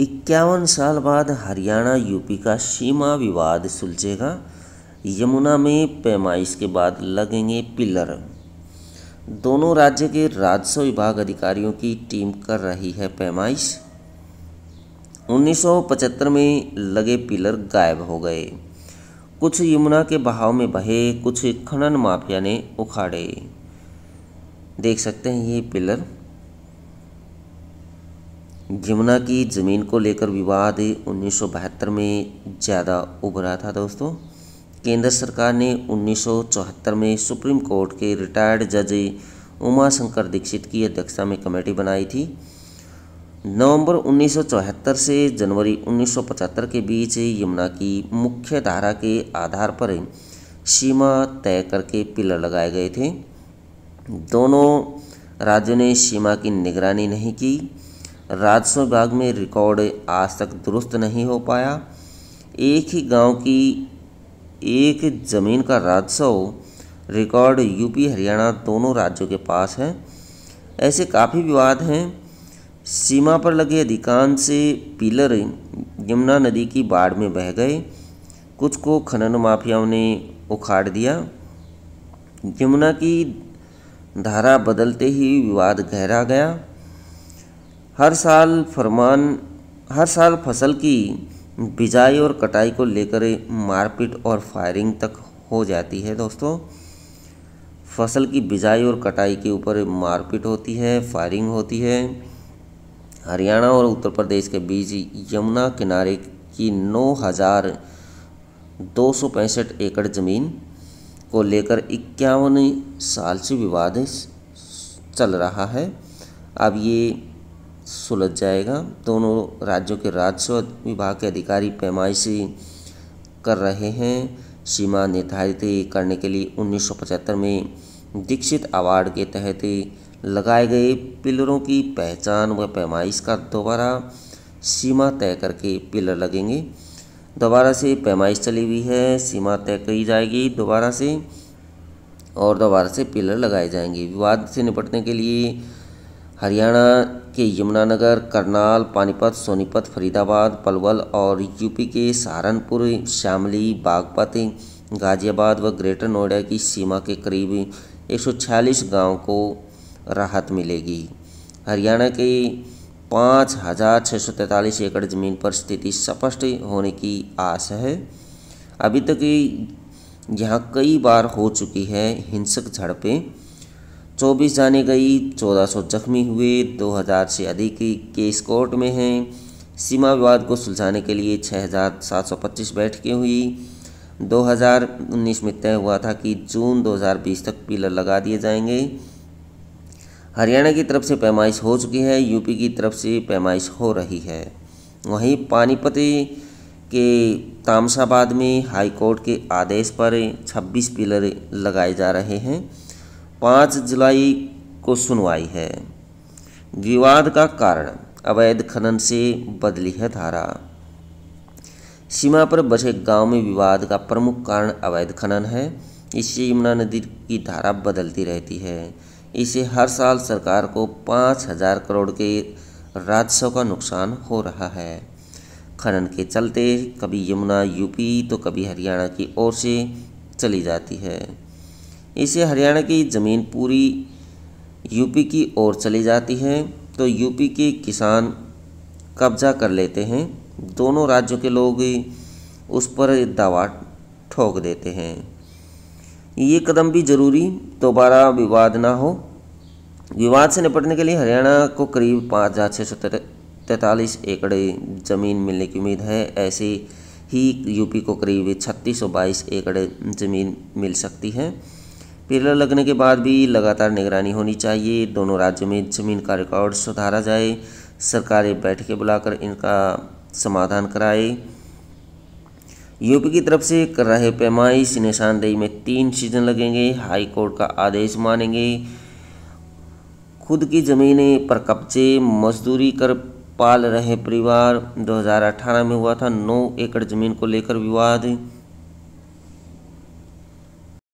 इक्यावन साल बाद हरियाणा यूपी का सीमा विवाद सुलझेगा यमुना में पैमाइश के बाद लगेंगे पिलर दोनों राज्य के राजस्व विभाग अधिकारियों की टीम कर रही है पैमाइश 1975 में लगे पिलर गायब हो गए कुछ यमुना के बहाव में बहे कुछ खनन माफिया ने उखाड़े देख सकते हैं ये पिलर यमुना की ज़मीन को लेकर विवाद उन्नीस में ज़्यादा उभरा था दोस्तों केंद्र सरकार ने 1974 में सुप्रीम कोर्ट के रिटायर्ड जज उमाशंकर दीक्षित की अध्यक्षता में कमेटी बनाई थी नवंबर 1974 से जनवरी 1975 के बीच यमुना की मुख्य धारा के आधार पर सीमा तय करके पिलर लगाए गए थे दोनों राज्यों ने सीमा की निगरानी नहीं की राजस्व विभाग में रिकॉर्ड आज तक दुरुस्त नहीं हो पाया एक ही गांव की एक जमीन का राजस्व रिकॉर्ड यूपी हरियाणा दोनों राज्यों के पास है ऐसे काफ़ी विवाद हैं सीमा पर लगे अधिकांश पिलर यमुना नदी की बाढ़ में बह गए कुछ को खनन माफियाओं ने उखाड़ दिया यमुना की धारा बदलते ही विवाद गहरा गया हर साल फरमान हर साल फसल की बिजाई और कटाई को लेकर मारपीट और फायरिंग तक हो जाती है दोस्तों फसल की बिजाई और कटाई के ऊपर मारपीट होती है फायरिंग होती है हरियाणा और उत्तर प्रदेश के बीच यमुना किनारे की नौ हज़ार दो सौ पैंसठ एकड़ ज़मीन को लेकर इक्यावन साल से विवाद चल रहा है अब ये सुलझ जाएगा दोनों राज्यों के राजस्व विभाग के अधिकारी पैमाइशी कर रहे हैं सीमा निर्धारित करने के लिए 1975 में दीक्षित अवार्ड के तहत लगाए गए पिलरों की पहचान व पैमाइश का दोबारा सीमा तय करके पिलर लगेंगे दोबारा से पैमाइश चली हुई है सीमा तय की जाएगी दोबारा से और दोबारा से पिलर लगाए जाएंगे विवाद से निपटने के लिए हरियाणा के यमुनानगर करनाल पानीपत सोनीपत फरीदाबाद पलवल और यूपी के सहारनपुर शामली बागपत गाज़ियाबाद व ग्रेटर नोएडा की सीमा के करीब एक गांव को राहत मिलेगी हरियाणा के पाँच हज़ार छः सौ तैंतालीस एकड़ ज़मीन पर स्थिति स्पष्ट होने की आस है अभी तक यहाँ कई बार हो चुकी है हिंसक झड़पें चौबीस जाने गई चौदह सौ जख्मी हुए दो हज़ार से अधिक केस कोर्ट में हैं सीमा विवाद को सुलझाने के लिए छः हज़ार सात सौ पच्चीस बैठकें हुई 2019 में तय हुआ था कि जून 2020 तक पिलर लगा दिए जाएंगे हरियाणा की तरफ से पैमाइश हो चुकी है यूपी की तरफ से पैमाइश हो रही है वहीं पानीपत के तामसाबाद में हाईकोर्ट के आदेश पर 26 पिलर लगाए जा रहे हैं पाँच जुलाई को सुनवाई है विवाद का कारण अवैध खनन से बदली है धारा सीमा पर बसे गांव में विवाद का प्रमुख कारण अवैध खनन है इससे यमुना नदी की धारा बदलती रहती है इसे हर साल सरकार को पाँच हजार करोड़ के राजस्व का नुकसान हो रहा है खनन के चलते कभी यमुना यूपी तो कभी हरियाणा की ओर से चली जाती है इसे हरियाणा की ज़मीन पूरी यूपी की ओर चली जाती है तो यूपी के किसान कब्जा कर लेते हैं दोनों राज्यों के लोग उस पर दावा ठोक देते हैं ये कदम भी जरूरी दोबारा विवाद ना हो विवाद से निपटने के लिए हरियाणा को करीब पाँच हज़ार छः सौ तैंतालीस एकड़ ज़मीन मिलने की उम्मीद है ऐसे ही यूपी को करीब छत्तीस सौ बाईस एकड़ ज़मीन मिल सकती है पेलर लगने के बाद भी लगातार निगरानी होनी चाहिए दोनों राज्यों में जमीन का रिकॉर्ड सुधारा जाए सरकारें बैठकें बुलाकर इनका समाधान कराए यूपी की तरफ से कर रहे पैमाइश निशानदेही में तीन सीजन लगेंगे हाई कोर्ट का आदेश मानेंगे खुद की ज़मीनें पर कब्जे मजदूरी कर पाल रहे परिवार 2018 में हुआ था नौ एकड़ ज़मीन को लेकर विवाद